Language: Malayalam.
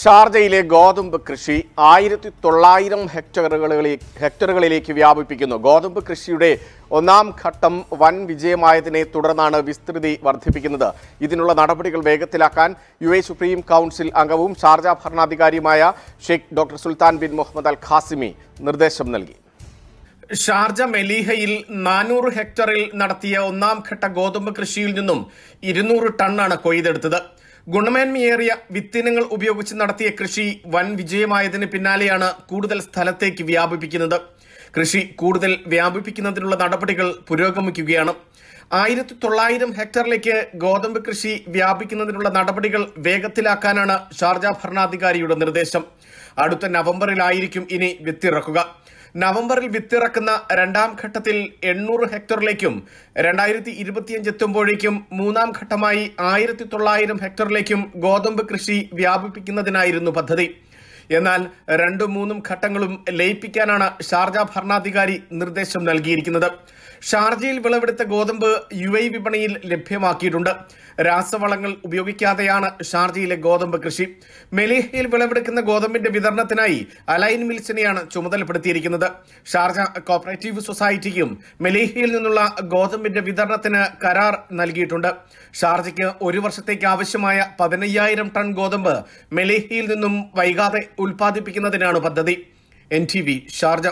ഷാർജയിലെ ഗോതമ്പ് കൃഷി ആയിരത്തി തൊള്ളായിരം ഹെക്ടറുകളിൽ ഹെക്ടറുകളിലേക്ക് വ്യാപിപ്പിക്കുന്നു ഗോതമ്പ് കൃഷിയുടെ ഒന്നാം ഘട്ടം വൻ വിജയമായതിനെ തുടർന്നാണ് വിസ്തൃതി വർദ്ധിപ്പിക്കുന്നത് ഇതിനുള്ള നടപടികൾ വേഗത്തിലാക്കാൻ യു എ സുപ്രീം കൗൺസിൽ അംഗവും ഷാർജ ഭരണാധികാരിയുമായ Sheikh doctor Sultan bin Muhammad al Qasimi നിർദ്ദേശം നൽകി ഷാർജ മെലീഹയിൽ നാനൂറ് ഹെക്ടറിൽ നടത്തിയ ഒന്നാം ഘട്ട ഗോതമ്പ് കൃഷിയിൽ നിന്നും ഇരുന്നൂറ് ടണ്ണാണ് കൊയ്തെടുത്തത് ഗുണമേന്മയേറിയ വിത്തിനങ്ങൾ ഉപയോഗിച്ച് നടത്തിയ കൃഷി വൻ വിജയമായതിന് പിന്നാലെയാണ് കൂടുതൽ സ്ഥലത്തേക്ക് വ്യാപിപ്പിക്കുന്നത് കൃഷി കൂടുതൽ വ്യാപിപ്പിക്കുന്നതിനുള്ള നടപടികൾ പുരോഗമിക്കുകയാണ് ആയിരത്തി തൊള്ളായിരം ഹെക്ടറിലേക്ക് ഗോതമ്പ് കൃഷി വ്യാപിക്കുന്നതിനുള്ള നടപടികൾ വേഗത്തിലാക്കാനാണ് ഷാർജ ഭരണാധികാരിയുടെ നിർദ്ദേശം അടുത്ത നവംബറിലായിരിക്കും ഇനി വിത്തിറക്കുക നവംബറിൽ വിത്തിറക്കുന്ന രണ്ടാം ഘട്ടത്തിൽ എണ്ണൂറ് ഹെക്ടറിലേക്കും രണ്ടായിരത്തി ഇരുപത്തിയഞ്ച് എത്തുമ്പോഴേക്കും മൂന്നാം ഘട്ടമായി ആയിരത്തി തൊള്ളായിരം ഹെക്ടറിലേക്കും ഗോതമ്പ് കൃഷി വ്യാപിപ്പിക്കുന്നതിനായിരുന്നു പദ്ധതി എന്നാൽ രണ്ടും മൂന്നും ഘട്ടങ്ങളും ലയിപ്പിക്കാനാണ് ഷാർജ ഭരണാധികാരി നിർദ്ദേശം നൽകിയിരിക്കുന്നത് ഷാർജയിൽ വിളവെടുത്ത ഗോതമ്പ് യു എ വിപണിയിൽ ലഭ്യമാക്കിയിട്ടുണ്ട് രാസവളങ്ങൾ ഉപയോഗിക്കാതെയാണ് ഷാർജയിലെ ഗോതമ്പ് കൃഷി മെലേഹയിൽ വിളവെടുക്കുന്ന ഗോതമ്പിന്റെ വിതരണത്തിനായി അലൈൻ മിൽസിനെയാണ് ചുമതലപ്പെടുത്തിയിരിക്കുന്നത് ഷാർജ കോപ്പറേറ്റീവ് സൊസൈറ്റിക്കും മെലേഹയിൽ നിന്നുള്ള ഗോതമ്പിന്റെ വിതരണത്തിന് കരാർ നൽകിയിട്ടുണ്ട് ഷാർജയ്ക്ക് ഒരു വർഷത്തേക്ക് ആവശ്യമായ പതിനയ്യായിരം ടൺ ഗോതമ്പ് മെലേഹയിൽ നിന്നും വൈകാതെ ഉൽപ്പാദിപ്പിക്കുന്നതിനാണ് പദ്ധതി എൻ ടി വി ഷാർജ